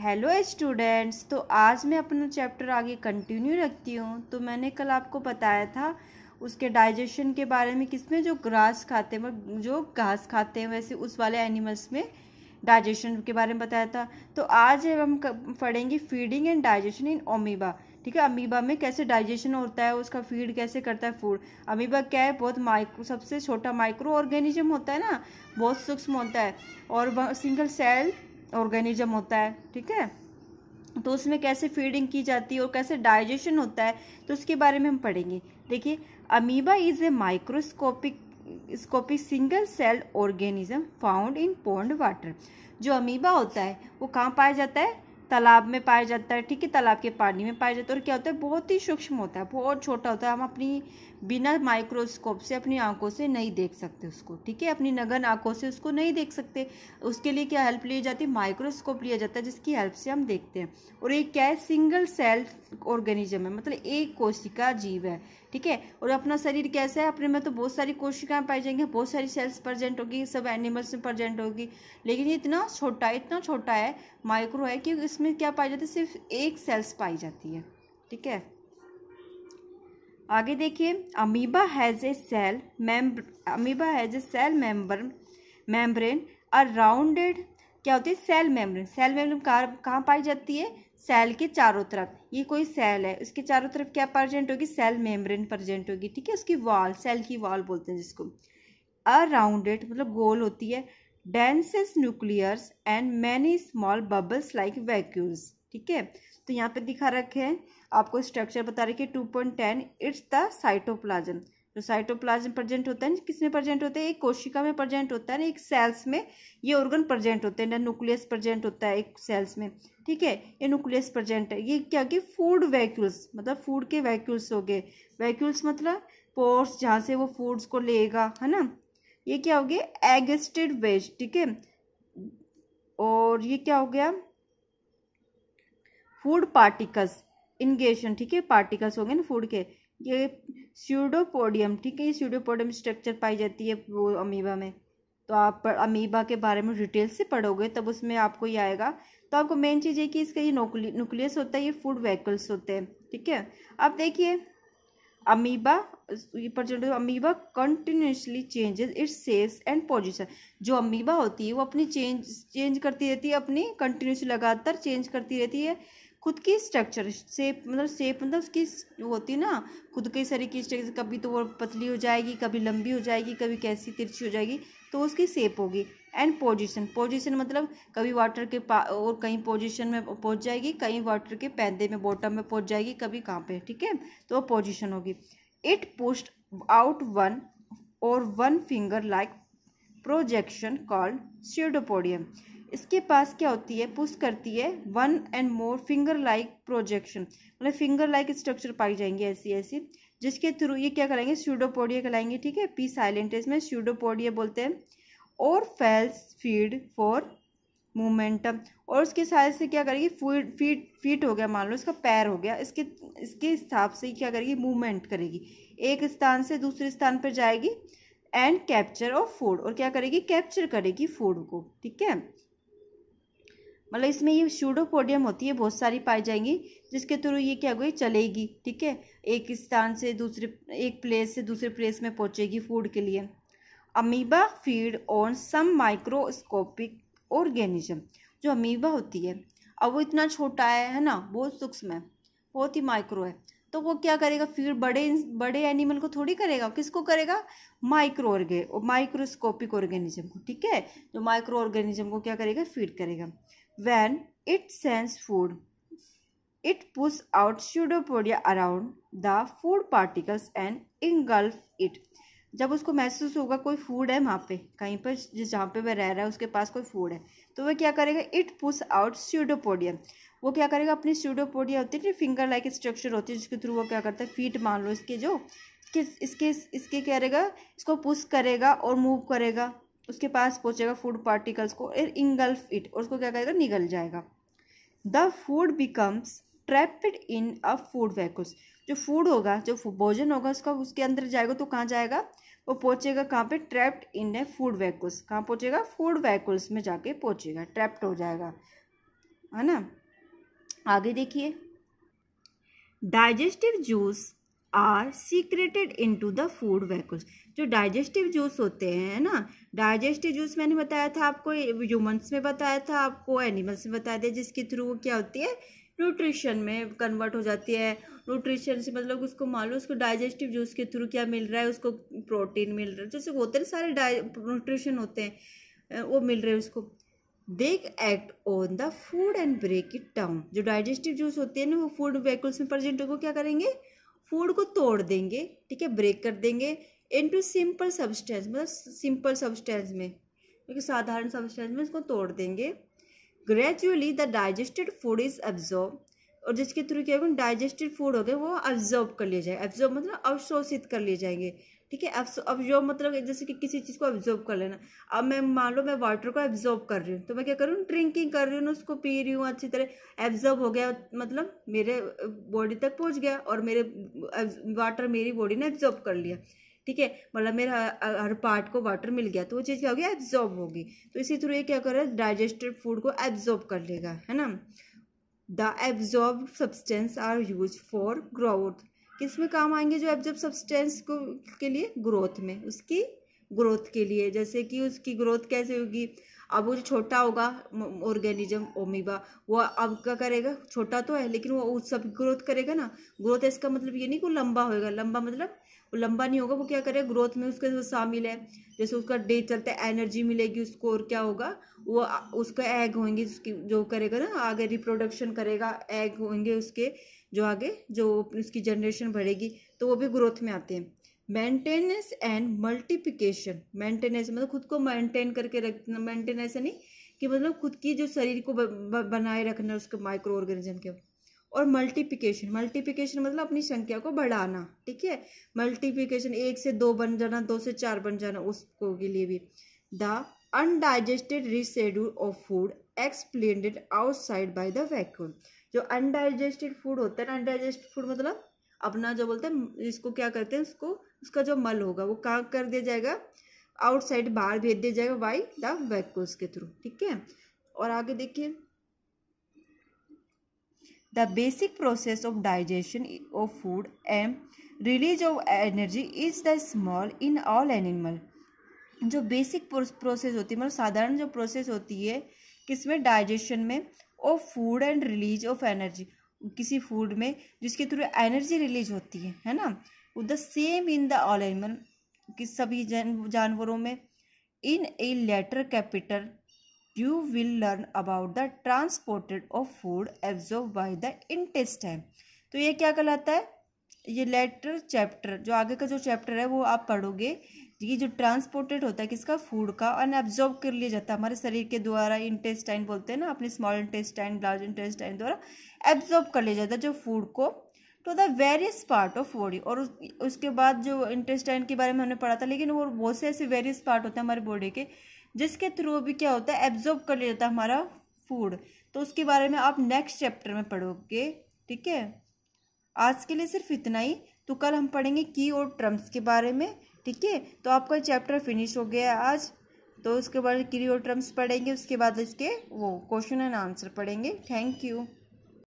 hello students तो आज मैं अपना चैप्टर आगे कंटिन्यू रखती हूँ तो मैंने कल आपको बताया था उसके डाइजेशन के बारे में किसमें जो ग्रास खाते हैं जो घास खाते हैं वैसे उस वाले एनिमल्स में डाइजेशन के बारे में बताया था तो आज हम पढ़ेंगे feeding and digestion in amoeba ठीक है अमीबा में कैसे डाइजेशन होता है उसका फीड कैसे करता है फूड अमीबा क्या है बहुत माइक्रो सबसे छोटा माइक्रो ऑर्गेनिज्म होता है ना बहुत सूक्ष्म होता है और सिंगल सेल ऑर्गेनिज्म होता है ठीक है तो उसमें कैसे फीडिंग की जाती है और कैसे डाइजेशन होता है तो उसके बारे में हम पढ़ेंगे देखिए amoeba is a microscopic scopic single cell organism found in pond water जो अमीबा होता है वो कहाँ पाया जाता है तालाब में पाया जाता है ठीक है तालाब के पानी में पाया जाता है और क्या होता है बहुत ही सूक्ष्म होता है बहुत छोटा होता है हम अपनी बिना माइक्रोस्कोप से अपनी आंखों से नहीं देख सकते उसको ठीक है अपनी नगन आंखों से उसको नहीं देख सकते उसके लिए क्या हेल्प ली जाती है माइक्रोस्कोप लिया जाता है जिसकी हेल्प से हम देखते हैं और ये क्या है सिंगल सेल ऑर्गेनिज्म है मतलब एक कोशिका जीव है ठीक है और अपना शरीर कैसा है अपने में तो बहुत सारी कोशिकाएं पाई जाएंगी बहुत सारी सेल्स प्रजेंट होगी सब एनिमल्स में प्रजेंट होगी लेकिन ये इतना छोटा इतना छोटा है माइक्रो है कि इस उसमें क्या पाई जाती है सिर्फ एक सेल्स पाई जाती है ठीक है आगे देखिए amoeba has a cell memb amoeba has a cell member membrane a rounded क्या होती है सेल मेम्ब्रेन सेल मेम्ब्रेन कहाँ कहाँ पाई जाती है सेल के चारों तरफ ये कोई सेल है उसके चारों तरफ क्या प्रजेंट होगी सेल मेम्ब्रेन प्रजेंट होगी ठीक है उसकी वॉल सेल की वॉल बोलते हैं जिसको अराउंडेड मतलब गोल होती है dense nucleus and many small bubbles like vacuoles ठीक है तो यहाँ पे दिखा रखे हैं आपको स्ट्रक्चर बता रखे two point ten it's the cytoplasm जो साइटोप्लाज्म प्रेजेंट होता है किसमें प्रेजेंट होता है एक कोशिका में प्रेजेंट होता है ना एक सेल्स में ये ऑर्गन प्रेजेंट होते हैं ना न्यूक्लियस प्रेजेंट होता है एक सेल्स में ठीक है ये न्यूक्लियस प्रेजेंट है ये क्या कि फूड वैक्यूल्स मतलब फूड के वैक्यूल्स हो गए वैक्यूल्स मतलब पोर्स जहाँ से वो फूड्स को लेगा है ना ये क्या हो गया एगेस्टेड वेज ठीक है और ये क्या हो गया फूड पार्टिकल्स इनगेशन ठीक है पार्टिकल्स हो गए ना फूड के ये स्यूडोपोडियम ठीक है ये स्यूडोपोडियम स्ट्रक्चर पाई जाती है वो अमीबा में तो आप अमीबा के बारे में डिटेल से पढ़ोगे तब उसमें आपको ये आएगा तो आपको मेन चीज़ है कि इसका ये न्यूक्लियस होता है ये फूड वेहकल्स होते हैं ठीक है अब देखिए amoeba percentage amoeba continuously changes its cells and position जो अमीबा होती है वो अपनी चेंज चेंज करती रहती है अपनी कंटिन्यूसली लगातार चेंज करती रहती है खुद की स्ट्रक्चर सेप मतलब सेप मतलब उसकी होती है ना खुद के सारी की स्ट्रक्चर कभी तो वो पतली हो जाएगी कभी लंबी हो जाएगी कभी कैसी तिरछी हो जाएगी तो उसकी सेप होगी एंड पोजीशन पोजीशन मतलब कभी वाटर के पा और कहीं पोजीशन में पहुंच जाएगी कहीं वाटर के पैदे में बॉटम में पहुंच जाएगी कभी कहाँ पे ठीक है तो वो होगी इट pushed आउट वन और one finger like projection called pseudopodium इसके पास क्या होती है पुश करती है one and more finger like projection मतलब फिंगर लाइक स्ट्रक्चर पाई जाएंगे ऐसी ऐसी जिसके थ्रू ये क्या करेंगे स्यूडोपोडिया कराएंगे ठीक है पी साइलेंटेस में स्यूडोपोडिया बोलते हैं और फेल्स फीड फॉर मोमेंटम और उसके साइज से क्या करेगी फूट फीट फीट हो गया मान लो इसका पैर हो गया इसके इसके हिसाब से क्या करेगी मूवमेंट करेगी एक स्थान से दूसरे स्थान पर जाएगी एंड कैप्चर ऑफ फूड और क्या करेगी कैप्चर करेगी फूड को ठीक है मतलब इसमें ये शूडोपोडियम होती है बहुत सारी पाई जाएंगी जिसके थ्रू ये क्या हो चलेगी ठीक है एक स्थान से दूसरे एक प्लेस से दूसरे प्लेस में पहुंचेगी फूड के लिए amoeba feed on some microscopic organism जो अमीबा होती है अब वो इतना छोटा है है ना बहुत सूक्ष्म है बहुत ही माइक्रो है तो वो क्या करेगा फिर बड़े बड़े एनिमल को थोड़ी करेगा किसको करेगा माइक्रो ऑर्गे माइक्रोस्कोपिक ऑर्गेनिज्म को ठीक है जो तो माइक्रो ऑर्गेनिज्म को क्या करेगा फीड करेगा when it sense food it push out pseudopodia around the food particles and engulf it जब उसको महसूस होगा कोई फूड है वहाँ पे कहीं पर जिस जहाँ पे वह रह रहा है उसके पास कोई फूड है तो वह क्या करेगा इट पुस आउट स्यूडोपोडियम वो क्या करेगा अपनी स्यूडोपोडिया होती है फिंगर लाइक स्ट्रक्चर होती है जिसके थ्रू वो क्या करता है फीट मान लो इसके जो किस इसके इसके क्या करेगा इसको पुश करेगा और मूव करेगा उसके पास पहुँचेगा फूड पार्टिकल्स को इंगल्फ इट और उसको क्या करेगा निगल जाएगा the food becomes trapped in a food vacuole जो फूड होगा जो भोजन होगा उसका उसके अंदर जाएगा तो कहाँ जाएगा वो पहुँचेगा कहाँ पे ट्रैप्ड इन ए फूड वैकुस कहाँ पहुँचेगा फूड वैकुल्स में जाके पहुँचेगा ट्रैप्ड हो जाएगा है ना आगे देखिए digestive juice are secreted into the food vacuole जो डाइजेस्टिव जूस होते हैं ना डाइजेस्टिव जूस मैंने बताया था आपको ह्यूमन्स में बताया था आपको एनिमल्स में बताया था जिसके थ्रू क्या होती है न्यूट्रिशन में कन्वर्ट हो जाती है न्यूट्रिशन से मतलब उसको मान लो उसको डाइजेस्टिव जूस के थ्रू क्या मिल रहा है उसको प्रोटीन मिल रहा है जैसे होते ना सारे न्यूट्रिशन होते हैं वो मिल रहे हैं उसको देख act on the food and break it down जो डाइजेस्टिव जूस होते हैं ना वो फूड वेकुल्स में प्रेजेंट होकर क्या करेंगे फूड को तोड़ देंगे ठीक है ब्रेक कर देंगे इनटू सिंपल सब्सटेंस मतलब सिंपल सब्सटेंस में क्योंकि साधारण सब्सटेंस में इसको तोड़ देंगे gradually the digested food is absorb और जिसके थ्रू क्या होगा डाइजेस्टेड फूड हो गए वो अब्जॉर्ब कर लिए जाए अब्जॉर्ब मतलब अवशोषित कर लिए जाएंगे ठीक है अब्जॉर्ब मतलब जैसे कि किसी चीज़ को अब्जॉर्ब कर लेना अब मैं मान लो मैं वाटर को एब्जॉर्ब कर रही हूँ तो मैं क्या कर रही हूँ ड्रिंकिंग कर रही हूँ उसको पी रही हूँ अच्छी तरह एब्जॉर्ब हो गया मतलब मेरे बॉडी uh, तक पहुँच गया और मेरे वाटर uh, मेरी बॉडी ने एब्जॉर्ब कर लिया ठीक है मतलब मेरा हर पार्ट को वाटर मिल गया तो वो चीज़ क्या होगी एब्जॉर्ब होगी तो इसी थ्रू ये क्या कर रहा है डाइजेस्टेड फूड को एब्जॉर्ब कर लेगा है ना the absorb substance are use for growth किस में काम आएंगे जो एब्जॉर्ब सब्सटेंस को के लिए ग्रोथ में उसकी ग्रोथ के लिए जैसे कि उसकी ग्रोथ कैसे होगी अब वो जो छोटा होगा ऑर्गेनिज्म ओमीबा वो अब क्या करेगा छोटा तो है लेकिन वो उस सब ग्रोथ करेगा ना ग्रोथ है इसका मतलब ये नहीं कि लंबा होएगा लंबा मतलब वो लंबा नहीं होगा वो क्या करेगा ग्रोथ में उसके शामिल है जैसे उसका डे चलता है एनर्जी मिलेगी उसको और क्या होगा वो उसका एग होंगे उसकी जो करेगा ना आगे रिप्रोडक्शन करेगा एग होंगे उसके जो आगे जो उसकी जनरेशन बढ़ेगी तो वो भी ग्रोथ में आते हैं मेंटेनेंस एंड मल्टीप्लिकेशन मेंटेनेंस मतलब खुद को मेंटेन करके रखना मेंटेन ऐसा नहीं कि मतलब खुद की जो शरीर को बनाए रखना उसके माइक्रो ऑर्गेनिज्म के और मल्टीप्लिकेशन मल्टीप्लिकेशन मतलब अपनी संख्या को बढ़ाना ठीक है मल्टीप्लिकेशन एक से दो बन जाना दो से चार बन जाना उसको के लिए भी the undigested residue of food expelled outside by the vacuum जो अनडाइजेस्टेड फूड होता है ना अनडाइजेस्टेड फूड मतलब अपना जो बोलते हैं इसको क्या करते हैं उसको उसका जो मल होगा वो कहाँ कर दिया जाएगा आउटसाइड बाहर भेज दिया जाएगा बाई द वैक्यूल्स के थ्रू ठीक है और आगे देखिए the basic process of digestion of food and release of energy is the small in all animal जो बेसिक प्रोसेस होती है मतलब साधारण जो प्रोसेस होती है किसमें डाइजेशन में of food and release of energy किसी फूड में जिसके थ्रू एनर्जी रिलीज होती है है ना the same in the all animal कि सभी जन जानवरों में in a later capital you will learn about the transported of food absorb by the है तो ये क्या कहलाता है ये लेटर चैप्टर जो आगे का जो चैप्टर है वो आप पढ़ोगे ये जो ट्रांसपोर्टेड होता है किसका फूड का और एब्जॉर्ब कर लिया जाता है हमारे शरीर के द्वारा इंटेस्टाइन बोलते हैं ना अपने स्मॉल इंटेस्टाइन लार्ज इंटेस्टाइन द्वारा एब्जॉर्ब कर लिया जाता है जो फूड को to the various part of body और उस, उसके बाद जो इंटेस्टाइन के बारे में हमने पढ़ा था लेकिन वो बहुत से ऐसे वेरियस पार्ट होते हैं हमारे बॉडी के जिसके थ्रू भी क्या होता है एब्जॉर्ब कर लिया जाता है हमारा फूड तो उसके बारे में आप नेक्स्ट चैप्टर में पढ़ोगे ठीक है आज के लिए सिर्फ इतना ही तो कल हम पढ़ेंगे की और ट्रम्स के बारे में ठीक है तो आपका चैप्टर फिनिश हो गया आज तो उसके बाद क्रियो टर्म्स पढ़ेंगे उसके बाद इसके वो क्वेश्चन एंड आंसर पढ़ेंगे थैंक यू